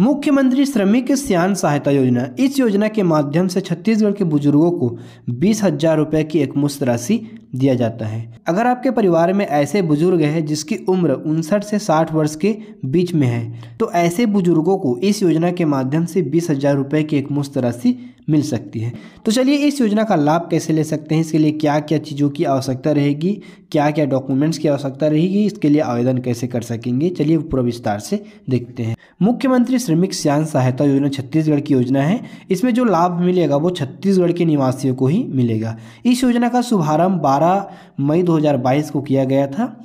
मुख्यमंत्री श्रमिक सियान सहायता योजना इस योजना के माध्यम से छत्तीसगढ़ के बुजुर्गों को बीस हजार रुपये की एकमुश्त राशि दिया जाता है अगर आपके परिवार में ऐसे बुजुर्ग हैं जिसकी उम्र उनसठ से साठ वर्ष के बीच में है तो ऐसे बुजुर्गों को इस योजना के माध्यम से बीस हजार रुपये की एकमुश्त राशि मिल सकती है तो चलिए इस योजना का लाभ कैसे ले सकते हैं इसके लिए क्या क्या चीज़ों की आवश्यकता रहेगी क्या क्या डॉक्यूमेंट्स की आवश्यकता रहेगी इसके लिए आवेदन कैसे कर सकेंगे चलिए पूरा विस्तार से देखते हैं मुख्यमंत्री श्रमिक सियान सहायता योजना छत्तीसगढ़ की योजना है इसमें जो लाभ मिलेगा वो छत्तीसगढ़ के निवासियों को ही मिलेगा इस योजना का शुभारम्भ बारह मई दो को किया गया था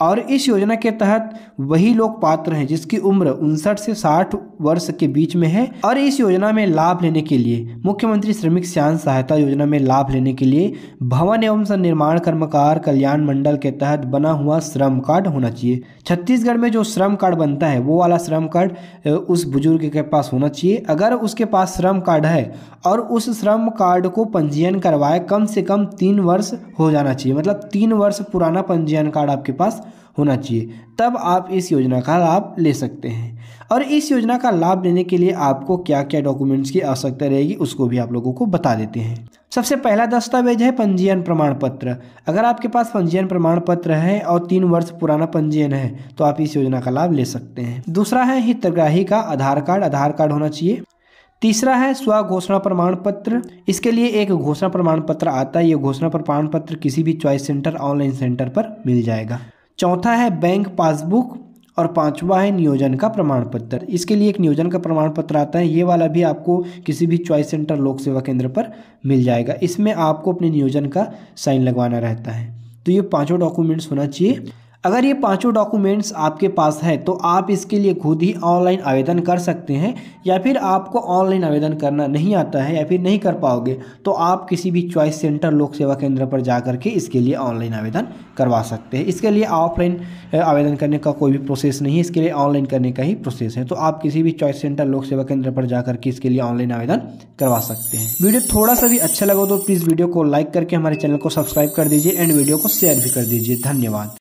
और इस योजना के तहत वही लोग पात्र हैं जिसकी उम्र उनसठ से साठ वर्ष के बीच में है और इस योजना में लाभ लेने के लिए मुख्यमंत्री श्रमिक श्याम सहायता योजना में लाभ लेने के लिए भवन एवं निर्माण कर्मकार कल्याण मंडल के तहत बना हुआ श्रम कार्ड होना चाहिए छत्तीसगढ़ में जो श्रम कार्ड बनता है वो वाला श्रम कार्ड उस बुजुर्ग के पास होना चाहिए अगर उसके पास श्रम कार्ड है और उस श्रम कार्ड को पंजीयन करवाए कम से कम तीन वर्ष हो जाना चाहिए मतलब तीन वर्ष पुराना पंजीयन कार्ड आपके पास होना चाहिए तब आप इस योजना का लाभ ले सकते हैं और इस योजना का लाभ लेने के लिए आपको क्या क्या डॉक्यूमेंट्स की आवश्यकता रहेगी उसको भी आप लोगों को बता देते हैं सबसे पहला दस्तावेज है पंजीयन प्रमाण पत्र अगर आपके पास पंजीयन प्रमाण पत्र है और तीन वर्ष पुराना पंजीयन है तो आप इस योजना का लाभ ले सकते हैं दूसरा है हितग्राही का आधार कार्ड आधार कार्ड होना चाहिए तीसरा है स्व घोषणा प्रमाण पत्र इसके लिए एक घोषणा प्रमाण पत्र आता है ये घोषणा प्रमाण पत्र किसी भी चॉइस सेंटर ऑनलाइन सेंटर पर मिल जाएगा चौथा है बैंक पासबुक और पांचवा है नियोजन का प्रमाण पत्र इसके लिए एक नियोजन का प्रमाण पत्र आता है ये वाला भी आपको किसी भी चॉइस सेंटर लोक सेवा केंद्र पर मिल जाएगा इसमें आपको अपने नियोजन का साइन लगवाना रहता है तो ये पांचों डॉक्यूमेंट्स होना चाहिए अगर ये पांचों डॉक्यूमेंट्स आपके पास है तो आप इसके लिए खुद ही ऑनलाइन आवेदन कर सकते हैं या फिर आपको ऑनलाइन आवेदन करना नहीं आता है या फिर नहीं कर पाओगे तो आप किसी भी चॉइस सेंटर लोक सेवा केंद्र पर जा के इसके लिए ऑनलाइन आवेदन करवा सकते हैं इसके लिए ऑफलाइन आवेदन करने का कोई भी प्रोसेस नहीं है इसके लिए ऑनलाइन करने का ही प्रोसेस है तो आप किसी भी चॉइस सेंटर लोक सेवा केंद्र पर जा करके इसके लिए ऑनलाइन आवेदन करवा सकते हैं वीडियो थोड़ा सा भी अच्छा लगा तो प्लीज़ वीडियो को लाइक करके हमारे चैनल को सब्सक्राइब कर दीजिए एंड वीडियो को शेयर भी कर दीजिए धन्यवाद